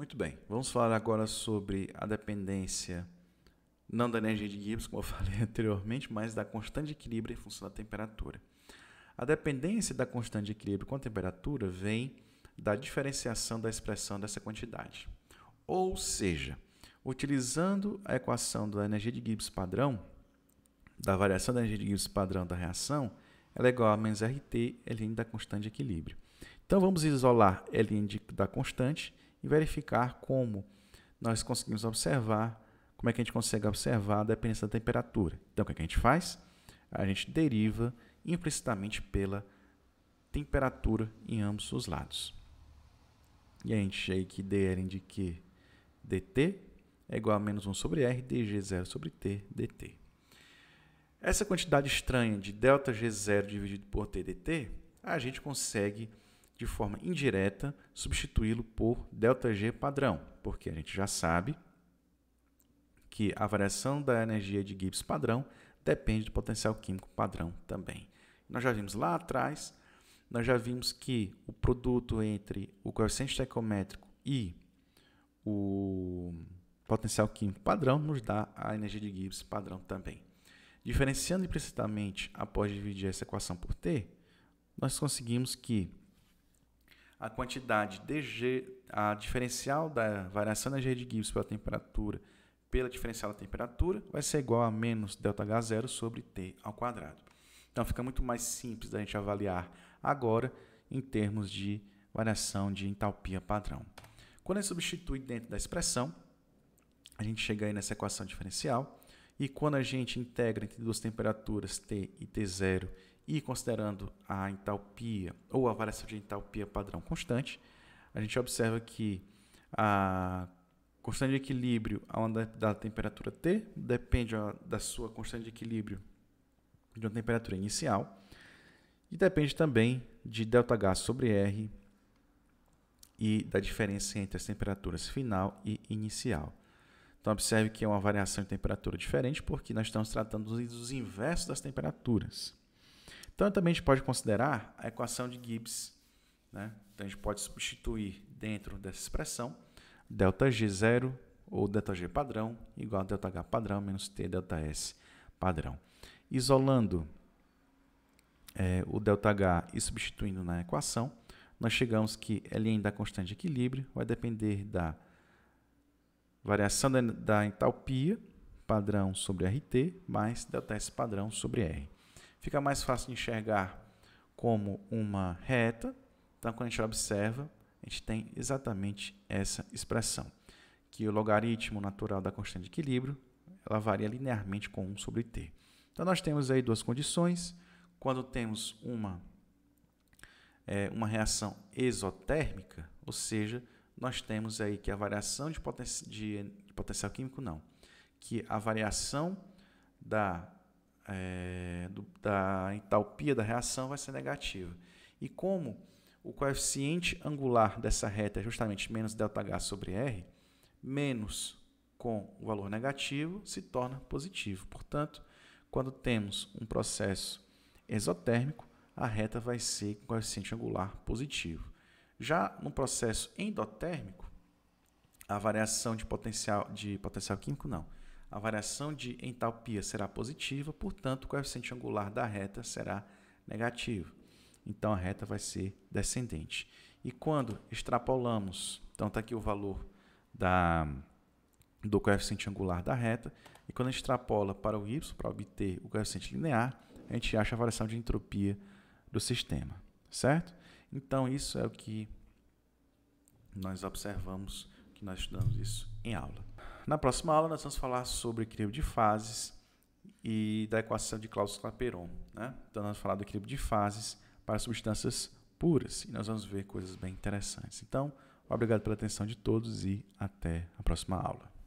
Muito bem, vamos falar agora sobre a dependência, não da energia de Gibbs, como eu falei anteriormente, mas da constante de equilíbrio em função da temperatura. A dependência da constante de equilíbrio com a temperatura vem da diferenciação da expressão dessa quantidade. Ou seja, utilizando a equação da energia de Gibbs padrão, da variação da energia de Gibbs padrão da reação, ela é igual a menos RT, ln da constante de equilíbrio. Então, vamos isolar ln da constante e verificar como nós conseguimos observar, como é que a gente consegue observar a dependência da temperatura. Então, o que, é que a gente faz? A gente deriva implicitamente pela temperatura em ambos os lados. E a gente chega que dr de dt é igual a menos 1 sobre r, dg0 sobre t, dt. Essa quantidade estranha de ΔG0 dividido por t dt, a gente consegue de forma indireta, substituí-lo por ΔG padrão, porque a gente já sabe que a variação da energia de Gibbs padrão depende do potencial químico padrão também. Nós já vimos lá atrás, nós já vimos que o produto entre o coeficiente estequiométrico e o potencial químico padrão nos dá a energia de Gibbs padrão também. Diferenciando implicitamente após dividir essa equação por T, nós conseguimos que a quantidade de G, a diferencial da variação da G de Gibbs pela temperatura pela diferencial da temperatura vai ser igual a menos ΔH0 sobre T ao quadrado. Então fica muito mais simples da gente avaliar agora em termos de variação de entalpia padrão. Quando a gente substitui dentro da expressão, a gente chega aí nessa equação diferencial e quando a gente integra entre duas temperaturas T e T0 e considerando a entalpia ou a variação de entalpia padrão constante, a gente observa que a constante de equilíbrio da temperatura T depende da sua constante de equilíbrio de uma temperatura inicial e depende também de ΔH sobre R e da diferença entre as temperaturas final e inicial. Então, observe que é uma variação de temperatura diferente, porque nós estamos tratando dos inversos das temperaturas. Então, também a gente pode considerar a equação de Gibbs. Né? Então, a gente pode substituir dentro dessa expressão ΔG0 ou ΔG padrão igual a ΔH padrão menos T ΔS padrão. Isolando é, o ΔH e substituindo na equação, nós chegamos que Ln da constante de equilíbrio vai depender da variação da, da entalpia padrão sobre RT mais delta S padrão sobre R. Fica mais fácil de enxergar como uma reta, então quando a gente observa, a gente tem exatamente essa expressão, que o logaritmo natural da constante de equilíbrio, ela varia linearmente com 1 sobre t. Então nós temos aí duas condições, quando temos uma, é, uma reação exotérmica, ou seja, nós temos aí que a variação de, poten de, de potencial químico, não, que a variação da, é, do, da entalpia da reação vai ser negativa. E como o coeficiente angular dessa reta é justamente menos ΔH sobre R, menos com o valor negativo se torna positivo. Portanto, quando temos um processo exotérmico, a reta vai ser com coeficiente angular positivo. Já no processo endotérmico, a variação de potencial, de potencial químico não. A variação de entalpia será positiva, portanto, o coeficiente angular da reta será negativo. Então, a reta vai ser descendente. E quando extrapolamos, então está aqui o valor da, do coeficiente angular da reta, e quando a gente extrapola para o y, para obter o coeficiente linear, a gente acha a variação de entropia do sistema, certo? Então, isso é o que nós observamos, que nós estudamos isso em aula. Na próxima aula, nós vamos falar sobre equilíbrio de fases e da equação de Clausius-Clapeyron. Né? Então, nós vamos falar do equilíbrio de fases para substâncias puras e nós vamos ver coisas bem interessantes. Então, obrigado pela atenção de todos e até a próxima aula.